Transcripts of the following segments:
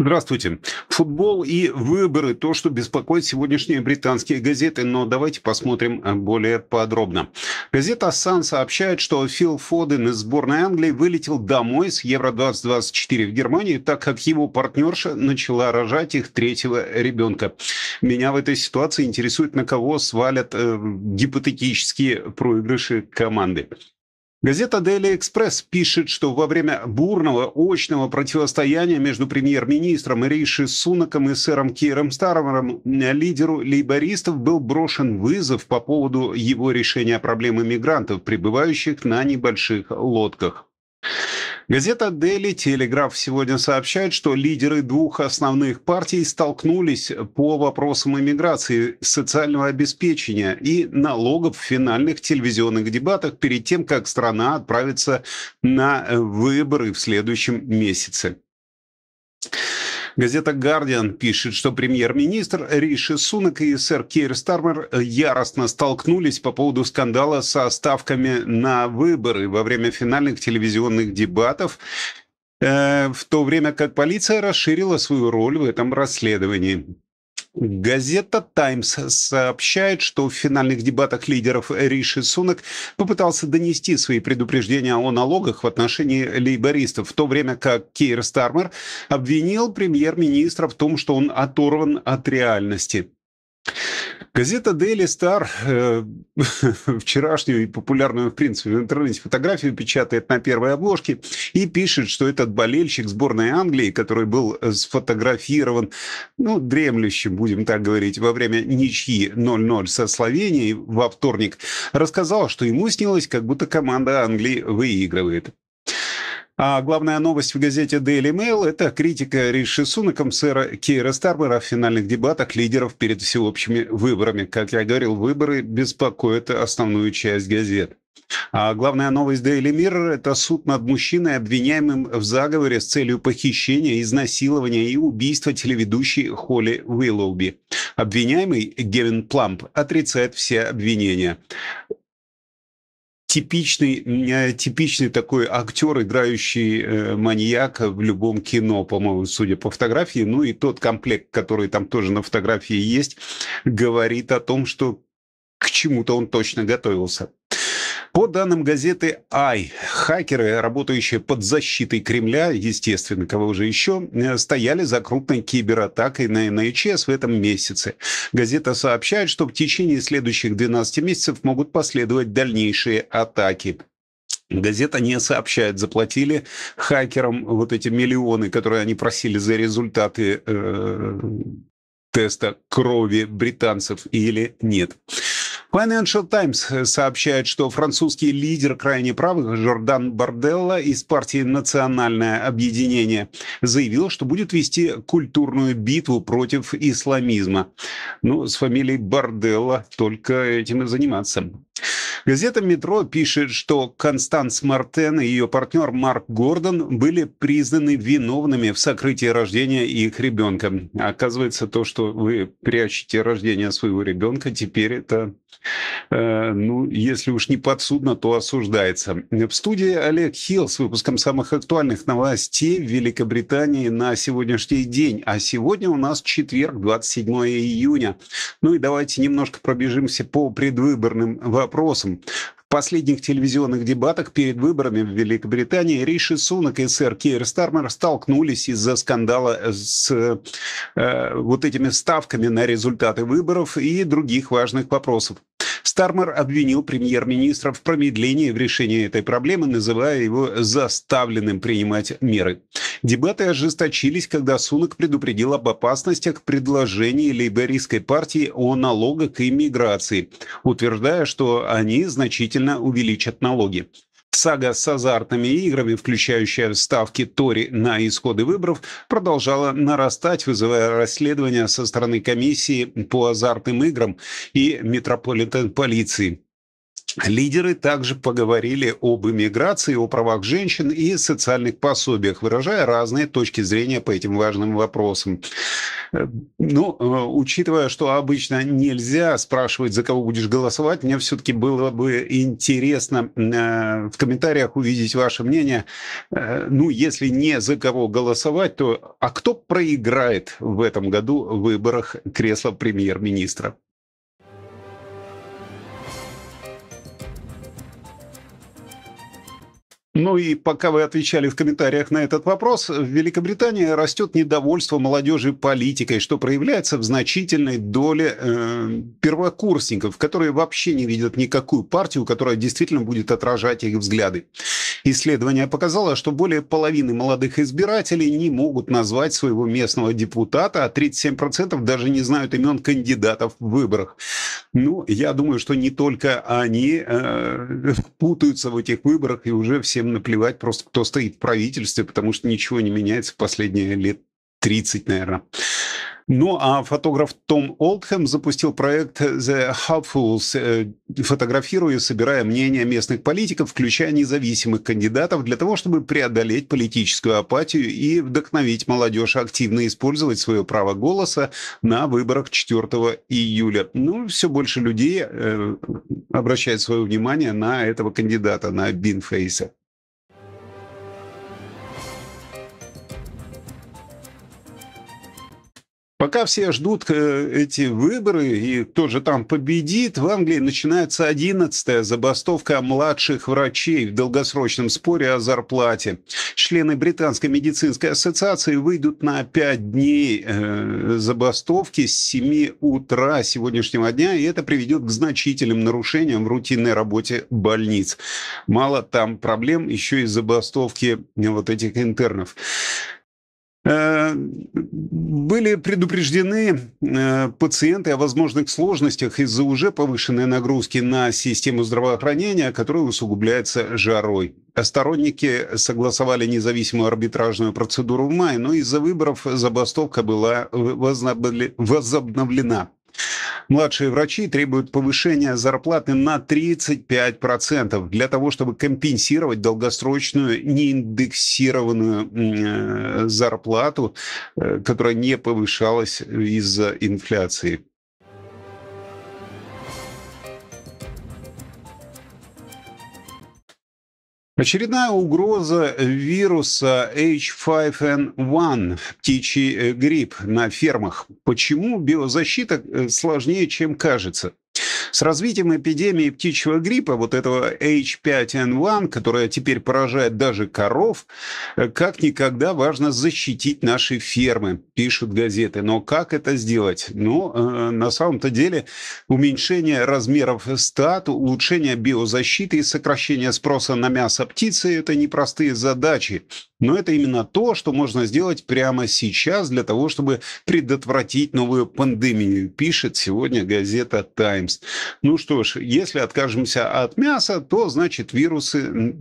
Здравствуйте. Футбол и выборы – то, что беспокоит сегодняшние британские газеты, но давайте посмотрим э, более подробно. Газета Sun сообщает, что Фил Фоден из сборной Англии вылетел домой с Евро-2024 в Германии, так как его партнерша начала рожать их третьего ребенка. Меня в этой ситуации интересует, на кого свалят э, гипотетические проигрыши команды. Газета «Дели Экспресс» пишет, что во время бурного очного противостояния между премьер-министром Риши Сунаком и сэром Киром Старомером э, лидеру лейбористов был брошен вызов по поводу его решения проблемы мигрантов, прибывающих на небольших лодках. Газета Daily Telegraph сегодня сообщает, что лидеры двух основных партий столкнулись по вопросам иммиграции, социального обеспечения и налогов в финальных телевизионных дебатах перед тем, как страна отправится на э, выборы в следующем месяце. Газета «Гардиан» пишет, что премьер-министр Риши Сунак и сэр Кейр Стармер яростно столкнулись по поводу скандала со ставками на выборы во время финальных телевизионных дебатов э, в то время как полиция расширила свою роль в этом расследовании. Газета «Таймс» сообщает, что в финальных дебатах лидеров Риши Сунок попытался донести свои предупреждения о налогах в отношении лейбористов, в то время как Кейр Стармер обвинил премьер-министра в том, что он оторван от реальности. Газета Daily Star э, вчерашнюю и популярную, в принципе, в интернете фотографию печатает на первой обложке и пишет, что этот болельщик сборной Англии, который был э, сфотографирован, ну, дремлющим, будем так говорить, во время ничьи 0-0 со Словенией во вторник, рассказал, что ему снилось, как будто команда Англии выигрывает. А главная новость в газете Daily Mail – это критика Риши Сунаком сэра Кейра Старбера в финальных дебатах лидеров перед всеобщими выборами. Как я говорил, выборы беспокоят основную часть газет. А главная новость Daily Mirror – это суд над мужчиной, обвиняемым в заговоре с целью похищения, изнасилования и убийства телеведущей Холли Уиллоуби. Обвиняемый Гевин Пламп отрицает все обвинения типичный, э, типичный такой актер, играющий э, маньяка в любом кино, по-моему, судя по фотографии. Ну и тот комплект, который там тоже на фотографии есть, говорит о том, что к чему-то он точно готовился. По данным газеты «Ай», хакеры, работающие под защитой Кремля, естественно, кого уже еще, э, стояли за крупной кибератакой на НХС в этом месяце. Газета сообщает, что в течение следующих 12 месяцев могут последовать дальнейшие атаки. Газета не сообщает, заплатили хакерам вот эти миллионы, которые они просили за результаты э, теста крови британцев или нет. Financial Times э, сообщает, что французский лидер крайне правых Жордан Барделла из партии «Национальное объединение» заявил, что будет вести культурную битву против исламизма. Ну, с фамилией Барделла только этим и заниматься. Газета «Метро» пишет, что Констанс Мартен и ее партнер Марк Гордон были признаны виновными в сокрытии рождения их ребенка. Оказывается, то, что вы прячете рождение своего ребенка, теперь это Э, ну, если уж не подсудно, то осуждается. В студии Олег Хилл с выпуском самых актуальных новостей в Великобритании на сегодняшний день. А сегодня у нас четверг, 27 июня. Ну и давайте немножко пробежимся по предвыборным вопросам В последних телевизионных дебатах перед выборами в Великобритании Риши Сунок и сэр Кир Стармер столкнулись из-за скандала с э, вот этими ставками на результаты выборов и других важных вопросов. Стармер обвинил премьер-министра в промедлении в решении этой проблемы, называя его заставленным принимать меры. Дебаты ожесточились, когда Сунок предупредил об опасностях предложений лейбористской партии о налогах и миграции, утверждая, что они значительно увеличат налоги. Сага с азартными играми, включающая ставки Тори на исходы выборов, продолжала нарастать, вызывая расследования со стороны комиссии по азартным играм и метрополитен-полиции. Лидеры также поговорили об иммиграции, о правах женщин и социальных пособиях, выражая разные точки зрения по этим важным вопросам. Ну, э, учитывая, что обычно нельзя спрашивать, за кого будешь голосовать, мне все-таки было бы интересно э, в комментариях увидеть ваше мнение. Э, ну, если не за кого голосовать, то а кто проиграет в этом году в выборах кресла премьер-министра? Ну и пока вы отвечали в комментариях на этот вопрос, в Великобритании растет недовольство молодежи политикой, что проявляется в значительной доле э, первокурсников, которые вообще не видят никакую партию, которая действительно будет отражать их взгляды. Исследование показало, что более половины молодых избирателей не могут назвать своего местного депутата, а 37% даже не знают имен кандидатов в выборах. Ну, я думаю, что не только они э, путаются в этих выборах и уже всем наплевать просто, кто стоит в правительстве, потому что ничего не меняется в последние лет 30, наверное. Ну а фотограф Том Олдхэм запустил проект The Helpfuls, э, фотографируя и собирая мнения местных политиков, включая независимых кандидатов, для того, чтобы преодолеть политическую апатию и вдохновить молодежь активно использовать свое право голоса на выборах 4 июля. Ну, все больше людей э, обращает свое внимание на этого кандидата, на Бинфейса. Пока все ждут э, эти выборы, и кто же там победит, в Англии начинается 11-я забастовка младших врачей в долгосрочном споре о зарплате. Члены Британской медицинской ассоциации выйдут на 5 дней э, забастовки с 7 утра сегодняшнего дня, и это приведет к значительным нарушениям в рутинной работе больниц. Мало там проблем, еще и забастовки вот этих интернов. Э, были предупреждены э, пациенты о возможных сложностях из-за уже повышенной нагрузки на систему здравоохранения, которая усугубляется жарой. Сторонники согласовали независимую арбитражную процедуру в мае, но из-за выборов забастовка была возобновлена. Младшие врачи требуют повышения зарплаты на 35% для того, чтобы компенсировать долгосрочную неиндексированную э, зарплату, э, которая не повышалась из-за инфляции. Очередная угроза вируса H5N1, птичий э, грипп на фермах. Почему биозащита э, сложнее, чем кажется? С развитием эпидемии птичьего гриппа, вот этого H5N1, которая теперь поражает даже коров, э, как никогда важно защитить наши фермы, пишут газеты. Но как это сделать? Ну, э, на самом-то деле уменьшение размеров стад, улучшение биозащиты и сокращение спроса на мясо птицы – это непростые задачи. Но это именно то, что можно сделать прямо сейчас для того, чтобы предотвратить новую пандемию, пишет сегодня газета «Таймс». Ну что ж, если откажемся от мяса, то значит вирусы,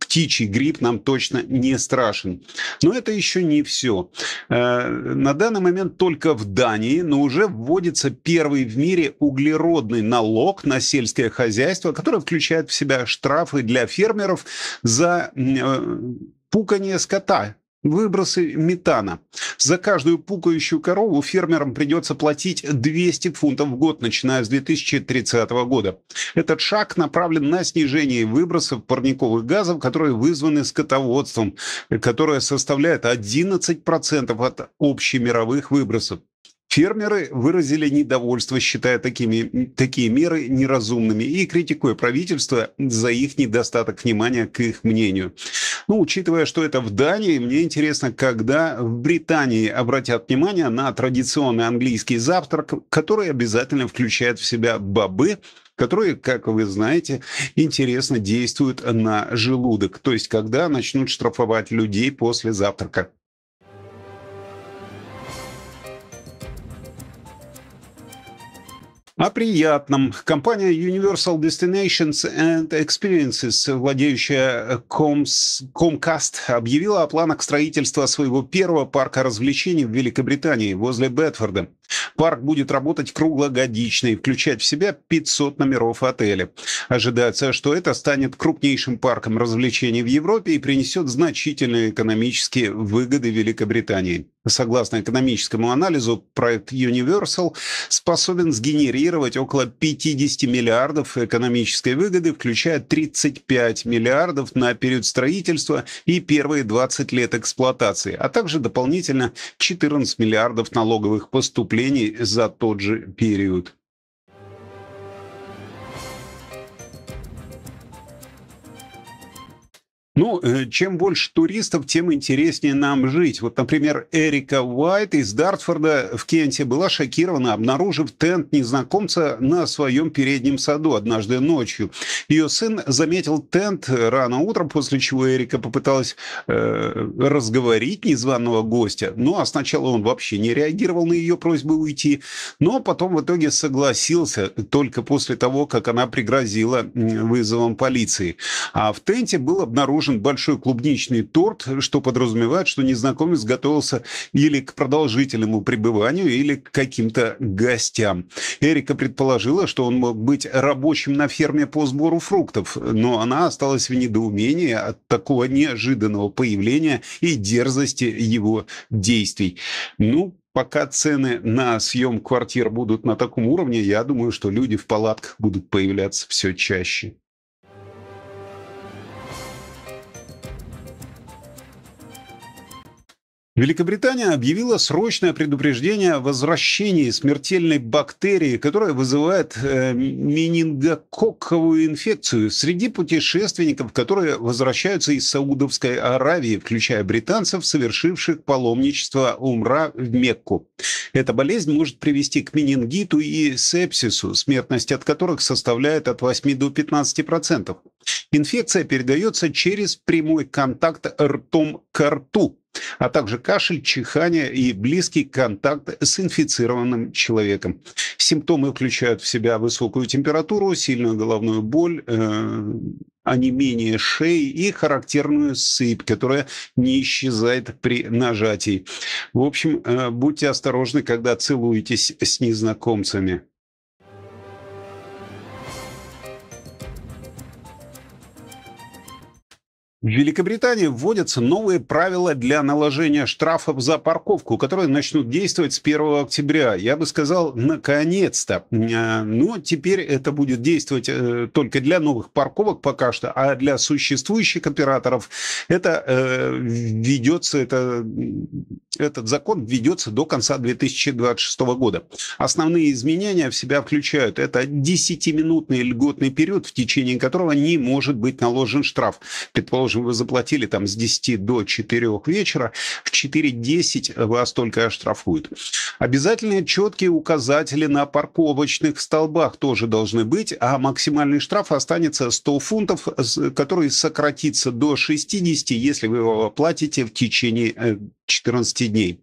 птичий грипп нам точно не страшен. Но это еще не все. Э, на данный момент только в Дании, но уже вводится первый в мире углеродный налог на сельское хозяйство, который включает в себя штрафы для фермеров за э, Пукание скота, Выбросы метана. За каждую пукающую корову фермерам придется платить 200 фунтов в год, начиная с 2030 года. Этот шаг направлен на снижение выбросов парниковых газов, которые вызваны скотоводством, которое составляет 11% от общемировых выбросов. Фермеры выразили недовольство, считая такими, такие меры неразумными и критикуя правительство за их недостаток внимания к их мнению. Ну, учитывая, что это в Дании, мне интересно, когда в Британии обратят внимание на традиционный английский завтрак, который обязательно включает в себя бобы, которые, как вы знаете, интересно действуют на желудок. То есть, когда начнут штрафовать людей после завтрака. О приятном. Компания Universal Destinations and Experiences, владеющая э, Comcast, объявила о планах строительства своего первого парка развлечений в Великобритании возле Бетфорда. Парк будет работать круглогодично и включать в себя 500 номеров отеля. Ожидается, что это станет крупнейшим парком развлечений в Европе и принесет значительные экономические выгоды Великобритании. Согласно экономическому анализу, проект Universal способен сгенерировать около 50 миллиардов экономической выгоды, включая 35 миллиардов на период строительства и первые 20 лет эксплуатации, а также дополнительно 14 миллиардов налоговых поступлений преступлений за тот же период. Ну, э, чем больше туристов, тем интереснее нам жить. Вот, например, Эрика Уайт из Дартфорда в Кенте была шокирована, обнаружив тент незнакомца на своем переднем саду однажды ночью. Ее сын заметил тент рано утром, после чего Эрика попыталась э, разговорить незваного гостя. Ну, а сначала он вообще не реагировал на ее просьбу уйти, но потом в итоге согласился только после того, как она пригрозила вызовом полиции. А в тенте был обнаружен нужен большой клубничный торт, что подразумевает, что незнакомец готовился или к продолжительному пребыванию, или к каким-то гостям. Эрика предположила, что он мог быть рабочим на ферме по сбору фруктов, но она осталась в недоумении от такого неожиданного появления и дерзости его действий. Ну, пока цены на съем квартир будут на таком уровне, я думаю, что люди в палатках будут появляться все чаще. Великобритания объявила срочное предупреждение о возвращении смертельной бактерии, которая вызывает э, менингококковую инфекцию среди путешественников, которые возвращаются из Саудовской Аравии, включая британцев, совершивших паломничество Умра в Мекку. Эта болезнь может привести к менингиту и сепсису, смертность от которых составляет от 8 до 15%. процентов. Инфекция передается через прямой контакт ртом к рту а также кашель, чихание и близкий контакт с инфицированным человеком. Симптомы включают в себя высокую температуру, сильную головную боль, э, онемение шеи и характерную сыпь, которая не исчезает при нажатии. В общем, э, будьте осторожны, когда целуетесь с незнакомцами. В Великобритании вводятся новые правила для наложения штрафов за парковку, которые начнут действовать с 1 октября. Я бы сказал, наконец-то. Э, но теперь это будет действовать э, только для новых парковок пока что, а для существующих операторов это э, ведется, это, этот закон ведется до конца 2026 года. Основные изменения в себя включают это 10-минутный льготный период, в течение которого не может быть наложен штраф. Предположим, же вы заплатили там с 10 до 4 вечера, в 4.10 вас только оштрафуют. Обязательные четкие указатели на парковочных столбах тоже должны быть, а максимальный штраф останется 100 фунтов, который сократится до 60, если вы его оплатите в течение 14 э, дней.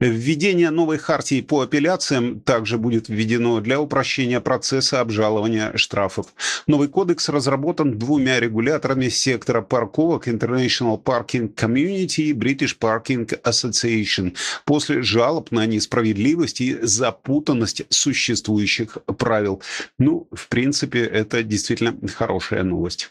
Введение новой хартии по апелляциям также будет введено для упрощения процесса обжалования штрафов. Новый кодекс разработан двумя регуляторами сектора парковок International Parking Community и British Parking Association после жалоб на несправедливость и запутанность существующих правил. Ну, в принципе, это действительно хорошая новость.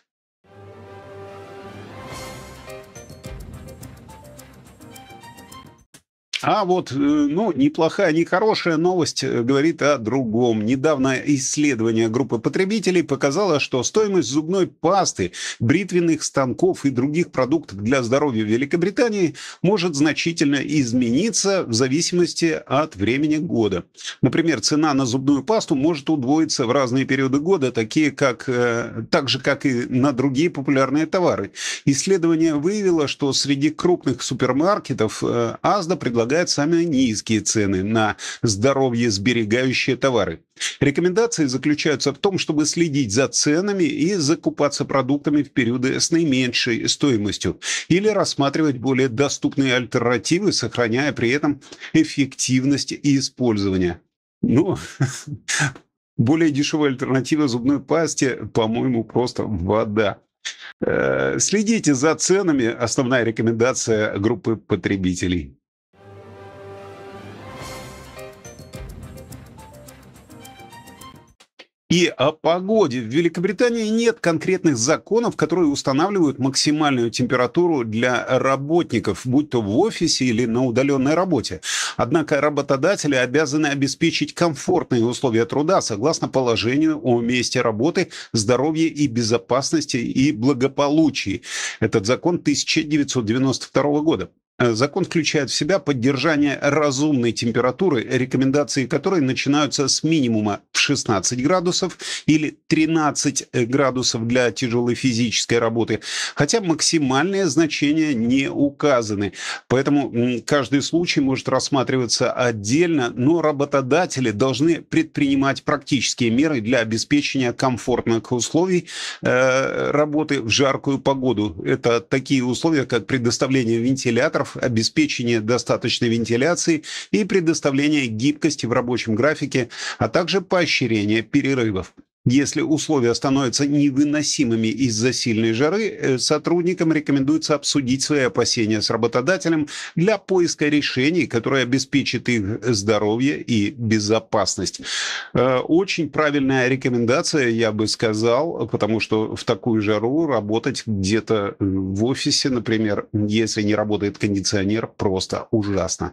А вот, э, ну, неплохая, нехорошая новость э, говорит о другом. Недавно исследование группы потребителей показало, что стоимость зубной пасты, бритвенных станков и других продуктов для здоровья в Великобритании может значительно измениться в зависимости от времени года. Например, цена на зубную пасту может удвоиться в разные периоды года, такие как, э, так же, как и на другие популярные товары. Исследование выявило, что среди крупных супермаркетов э, Asda предлагает предлагают самые низкие цены на здоровье сберегающие товары. Рекомендации заключаются в том, чтобы следить за ценами и закупаться продуктами в периоды с наименьшей стоимостью или рассматривать более доступные альтернативы, сохраняя при этом эффективность использования. Ну, более дешевая альтернатива зубной пасте, по-моему, просто вода. Э, следите за ценами. Основная рекомендация группы потребителей. И о погоде. В Великобритании нет конкретных законов, которые устанавливают максимальную температуру для работников, будь то в офисе или на удаленной работе. Однако работодатели обязаны обеспечить комфортные условия труда согласно положению о месте работы, здоровье и безопасности и благополучии. Этот закон 1992 года. Э, закон включает в себя поддержание разумной температуры, рекомендации которой начинаются с минимума в 16 градусов или 13 э, градусов для тяжелой физической работы, хотя максимальные значения не указаны. Поэтому каждый случай может рассматриваться отдельно, но работодатели должны предпринимать практические меры для обеспечения комфортных условий э, работы в жаркую погоду. Это такие условия, как предоставление вентиляторов, прав, обеспечение достаточной вентиляции и предоставление гибкости в рабочем графике, а также поощрение перерывов. Если условия становятся невыносимыми из-за сильной жары, э, сотрудникам рекомендуется обсудить свои опасения с работодателем для поиска решений, которые обеспечат их здоровье и безопасность. Э, очень правильная рекомендация, я бы сказал, потому что в такую жару работать где-то э, в офисе, например, если не работает кондиционер, просто ужасно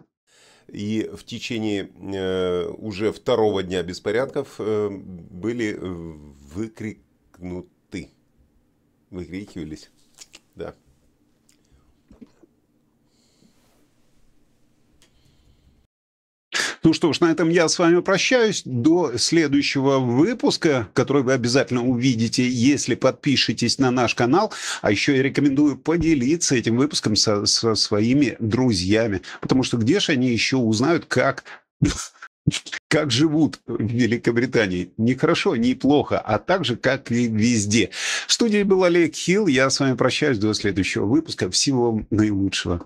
и в течение э, уже второго дня беспорядков э, были выкрикнуты, выкрикивались, да. Ну что ж, на этом я с вами прощаюсь. До следующего выпуска, который вы обязательно увидите, если подпишетесь на наш канал. А еще я рекомендую поделиться этим выпуском со, со своими друзьями. Потому что где же они еще узнают, как как живут в Великобритании. Не хорошо, не плохо, а также как и везде. В студии был Олег Хилл. Я с вами прощаюсь до следующего выпуска. Всего вам наилучшего.